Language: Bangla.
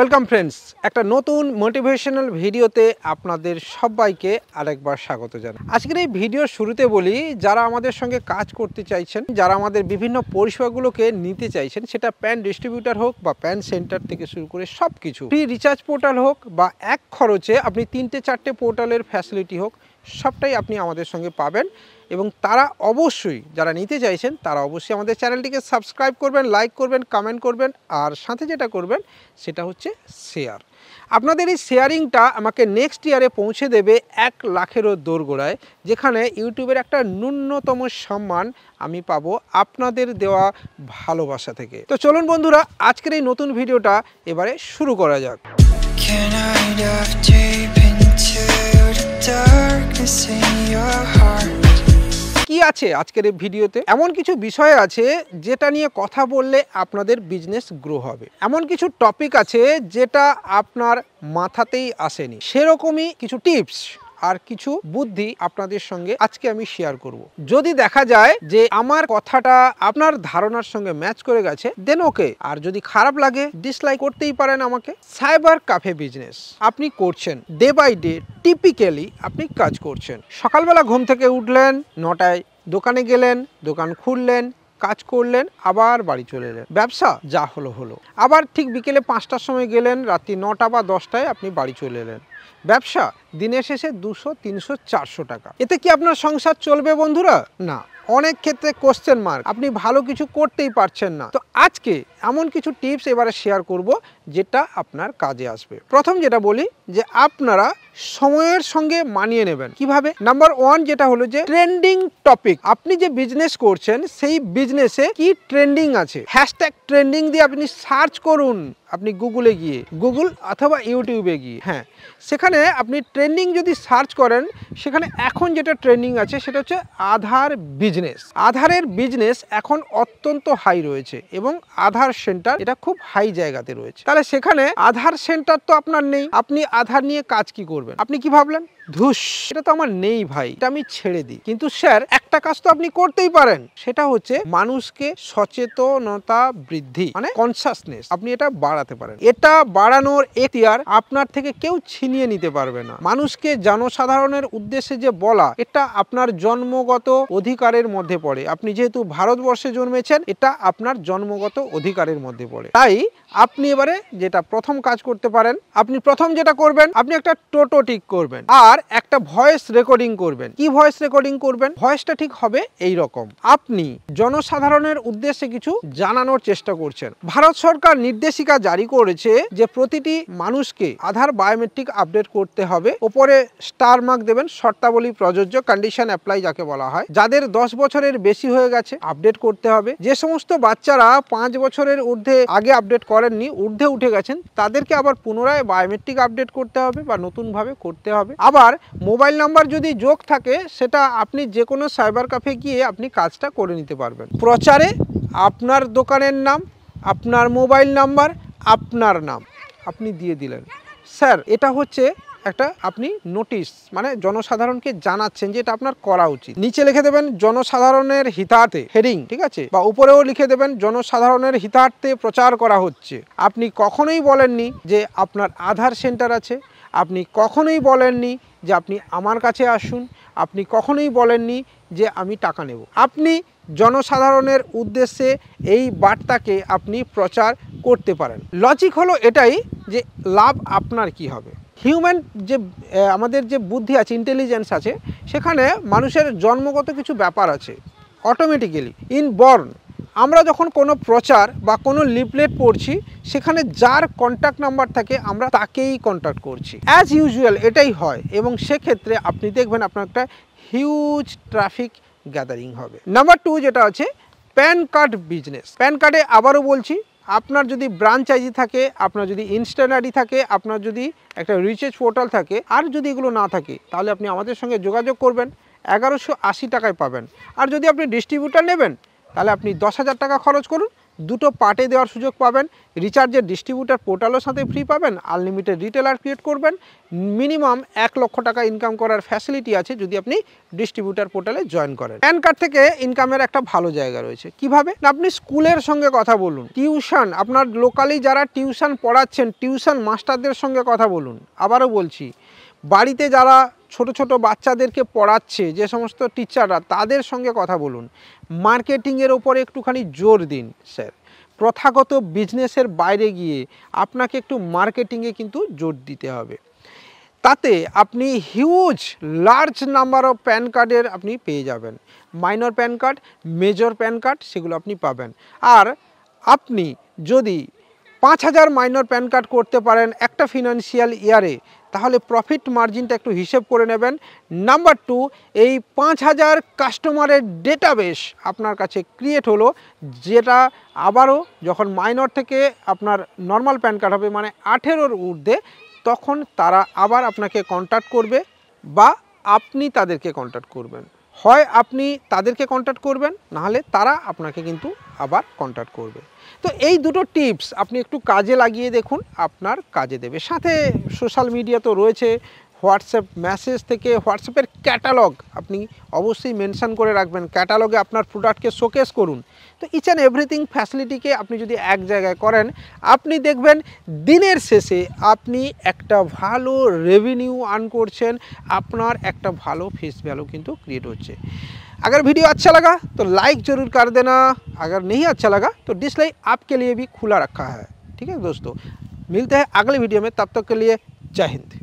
ওয়েলকাম ফ্রেন্ডস একটা নতুন মোটিভেশনাল ভিডিওতে আপনাদের সবাইকে আরেকবার স্বাগত জানাই আজকের এই ভিডিওর শুরুতে বলি যারা আমাদের সঙ্গে কাজ করতে চাইছেন যারা আমাদের বিভিন্ন পরিষেবাগুলোকে নিতে চাইছেন সেটা প্যান ডিস্ট্রিবিউটার হোক বা প্যান সেন্টার থেকে শুরু করে সব কিছু ফ্রি রিচার্জ পোর্টাল হোক বা এক খরচে আপনি তিনটে চারটে পোর্টালের ফ্যাসিলিটি হোক সবটাই আপনি আমাদের সঙ্গে পাবেন এবং তারা অবশ্যই যারা নিতে চাইছেন তারা অবশ্যই আমাদের চ্যানেলটিকে সাবস্ক্রাইব করবেন লাইক করবেন কমেন্ট করবেন আর সাথে যেটা করবেন সেটা হচ্ছে শেয়ার আপনাদের এই শেয়ারিংটা আমাকে নেক্সট ইয়ারে পৌঁছে দেবে এক লাখেরও দোরগোড়ায় যেখানে ইউটিউবের একটা ন্যূনতম সম্মান আমি পাব আপনাদের দেওয়া ভালোবাসা থেকে তো চলুন বন্ধুরা আজকের এই নতুন ভিডিওটা এবারে শুরু করা যাক আছে আজকের এই ভিডিওতে এমন কিছু বিষয় আছে যেটা নিয়ে কথা বললে আপনাদের বিজনেস গ্রো হবে এমন কিছু টপিক আছে যেটা আপনার মাথাতেই আসেনি সেরকমই কিছু টিপস আর কিছু বুদ্ধি আপনাদের সঙ্গে আজকে আমি শেয়ার করব। যদি দেখা যায় যে আমার কথাটা আপনার ধারণার সঙ্গে ম্যাচ করে গেছে দেন ওকে আর যদি খারাপ লাগে ডিসলাইক করতেই পারেন আমাকে সাইবার কাফে বিজনেস আপনি করছেন ডে বাই ডে টিপিক্যালি আপনি কাজ করছেন সকালবেলা ঘুম থেকে উঠলেন নটায় দোকানে গেলেন দোকান খুললেন কাজ করলেন আবার বাড়ি চলে এলেন ব্যবসা যা হলো হলো আবার ঠিক বিকেলে পাঁচটার সময় গেলেন রাত্রি নটা বা দশটায় আপনি বাড়ি চলে এলেন ব্যবসা দিনের শেষে দুশো তিনশো চারশো টাকা এতে কি আপনার সংসার চলবে বন্ধুরা না অনেক ক্ষেত্রে কোশ্চেন মার্ক আপনি ভালো কিছু করতেই পারছেন না তো আজকে এমন কিছু টিপস এবারে শেয়ার করব যেটা আপনার কাজে আসবে প্রথম যেটা বলি যে আপনারা সময়ের সঙ্গে মানিয়ে নেবেন কিভাবে নাম্বার ওয়ান যেটা হলো যে ট্রেন্ডিং টপিক আপনি যে বিজনেস করছেন সেই বিজনেসে কি ট্রেন্ডিং আছে হ্যাশট্যাগ ট্রেন্ডিং দিয়ে আপনি সার্চ করুন আপনি গুগলে গিয়ে গুগল অথবা ইউটিউবে গিয়ে হ্যাঁ সেখানে আপনি ট্রেন্ডিং যদি সার্চ করেন সেখানে এখন যেটা ট্রেন্ডিং আছে সেটা হচ্ছে আধার বিজনেস আধারের বিজনেস এখন অত্যন্ত হাই রয়েছে এবং আধার সেন্টার এটা খুব হাই জায়গাতে রয়েছে তাহলে সেখানে আধার সেন্টার তো আপনার নেই আপনি আধার নিয়ে কাজ কি করবেন আপনি কি ভাবলেন ধুস এটা তো আমার নেই ভাই এটা আমি ছেড়ে দিই কিন্তু স্যার একটা কাজ তো আপনি করতেই পারেন সেটা হচ্ছে মানুষকে সচেতনতা বৃদ্ধি মানে কনসাসনেস আপনি এটা বাড়াতে পারেন এটা বাড়ানোর এখতিয়ার আপনার থেকে কেউ ছিনিয়ে নিতে পারবে না মানুষকে জনসাধারণের উদ্দেশ্যে যে বলা এটা আপনার জন্মগত অধিকারের মধ্যে পড়ে আপনি যেহেতু ভারতবর্ষে জন্মেছেন এটা আপনার জন্মগত অধিকারের মধ্যে পড়ে তাই আপনি এবারে যেটা প্রথম কাজ করতে পারেন আপনি প্রথম যেটা করবেন আপনি একটা টোটো ঠিক করবেন আর একটা ভয়েস রেকর্ডিং করবেন কি ভয়েস রেকর্ডিং করবেন ভয়েসটা ঠিক হবে এই রকম আপনি জনসাধারণের উদ্দেশ্যে কিছু জানানোর চেষ্টা করছেন ভারত সরকার নির্দেশিকা জারি করেছে যে প্রতিটি মানুষকে আধার বায়োমেট্রিক আপডেট করতে হবে ওপরে স্টার মার্ক দেবেন শর্তাবলী প্রযোজ্য কন্ডিশন অ্যাপ্লাই যাকে বলা হয় যাদের দশ বছরের বেশি হয়ে গেছে আপডেট করতে হবে যে সমস্ত বাচ্চারা পাঁচ বছরের ঊর্ধ্বে আগে আপডেট করেননি ঊর্ধ্বে উঠে গেছেন তাদেরকে আবার পুনরায় বায়োমেট্রিক আপডেট করতে হবে বা নতুনভাবে করতে হবে আবার মোবাইল নাম্বার যদি যোগ থাকে সেটা আপনি যে কোনো সাইবার কাফে গিয়ে আপনি কাজটা করে নিতে পারবেন প্রচারে আপনার দোকানের নাম আপনার মোবাইল নাম্বার আপনার নাম আপনি দিয়ে দিলেন স্যার এটা হচ্ছে একটা আপনি নোটিশ মানে জনসাধারণকে জানাচ্ছেন যে এটা আপনার করা উচিত নিচে লিখে দেবেন জনসাধারণের হিতার্থে হেডিং ঠিক আছে বা উপরেও লিখে দেবেন জনসাধারণের হিতার্থে প্রচার করা হচ্ছে আপনি কখনোই বলেননি যে আপনার আধার সেন্টার আছে আপনি কখনোই বলেননি যে আপনি আমার কাছে আসুন আপনি কখনোই বলেননি যে আমি টাকা নেব আপনি জনসাধারণের উদ্দেশ্যে এই বার্তাকে আপনি প্রচার করতে পারেন লজিক হলো এটাই যে লাভ আপনার কি হবে হিউম্যান যে আমাদের যে বুদ্ধি আছে ইন্টেলিজেন্স আছে সেখানে মানুষের জন্মগত কিছু ব্যাপার আছে অটোমেটিক্যালি ইন বর্ন আমরা যখন কোনো প্রচার বা কোনো লিপলেট পড়ছি সেখানে যার কন্ট্যাক্ট নাম্বার থাকে আমরা তাকেই কন্ট্যাক্ট করছি অ্যাজ ইউজুয়াল এটাই হয় এবং সেক্ষেত্রে আপনি দেখবেন আপনার একটা হিউজ ট্রাফিক গ্যাদারিং হবে নাম্বার টু যেটা আছে প্যান কার্ড বিজনেস প্যান কার্ডে আবারও বলছি আপনার যদি ব্রাঞ্চ আইজি থাকে আপনার যদি ইনস্ট্যান্ট আইডি থাকে আপনার যদি একটা রিচার্জ পোর্টাল থাকে আর যদি এগুলো না থাকে তাহলে আপনি আমাদের সঙ্গে যোগাযোগ করবেন এগারোশো আশি টাকায় পাবেন আর যদি আপনি ডিস্ট্রিবিউটার নেবেন তাহলে আপনি দশ হাজার টাকা খরচ করুন দুটো পার্টে দেওয়ার সুযোগ পাবেন রিচার্জের ডিস্ট্রিবিউটার পোর্টালের সাথে ফ্রি পাবেন আনলিমিটেড রিটেলার ক্রিয়েট করবেন মিনিমাম এক লক্ষ টাকা ইনকাম করার ফ্যাসিলিটি আছে যদি আপনি ডিস্ট্রিবিউটার পোর্টালে জয়েন করেন প্যান কার্ড থেকে ইনকামের একটা ভালো জায়গা রয়েছে কিভাবে আপনি স্কুলের সঙ্গে কথা বলুন টিউশন আপনার লোকালি যারা টিউশন পড়াচ্ছেন টিউশন মাস্টারদের সঙ্গে কথা বলুন আবারও বলছি বাড়িতে যারা ছোট ছোট বাচ্চাদেরকে পড়াচ্ছে যে সমস্ত টিচাররা তাদের সঙ্গে কথা বলুন মার্কেটিংয়ের ওপরে একটুখানি জোর দিন স্যার প্রথাগত বিজনেসের বাইরে গিয়ে আপনাকে একটু মার্কেটিংয়ে কিন্তু জোর দিতে হবে তাতে আপনি huge large number of PAN কার্ডের আপনি পেয়ে যাবেন minor PAN card major PAN card সেগুলো আপনি পাবেন আর আপনি যদি পাঁচ হাজার মাইনর প্যান কার্ড করতে পারেন একটা ফিনান্সিয়াল ইয়ারে তাহলে প্রফিট মার্জিনটা একটু হিসেব করে নেবেন নাম্বার টু এই পাঁচ হাজার কাস্টমারের ডেটাবেস আপনার কাছে ক্রিয়েট হলো যেটা আবারও যখন মাইনর থেকে আপনার নর্মাল প্যান কার্ড হবে মানে আঠেরোর ঊর্ধ্বে তখন তারা আবার আপনাকে কন্ট্যাক্ট করবে বা আপনি তাদেরকে কন্ট্যাক্ট করবেন হয় আপনি তাদেরকে কন্ট্যাক্ট করবেন নাহলে তারা আপনাকে কিন্তু আবার কন্ট্যাক্ট করবে তো এই দুটো টিপস আপনি একটু কাজে লাগিয়ে দেখুন আপনার কাজে দেবে সাথে সোশ্যাল মিডিয়া তো রয়েছে ह्वाट्सप मैसेज थे ह्वाट्सपर कैटालग आनी अवश्य मेन्शन कर रखबें कैटालगे अपन प्रोडक्ट के शोकेस कर तो इच एंड एवरीथिंग फैसिलिटी के एक जैगे करें आपनी देखें दिन शेषे आपनी एक भलो रेविन्यू आन कर एक भलो फेस व्यलू क्यों क्रिएट हो अगर वीडियो अच्छा लगा तो लाइक जरूर कर देना अगर नहीं अच्छा लगा तो डिसलाइक आपके लिए भी खुला रखा है ठीक है दोस्तों मिलते हैं अगले वीडियो में तब तक के लिए जय हिंद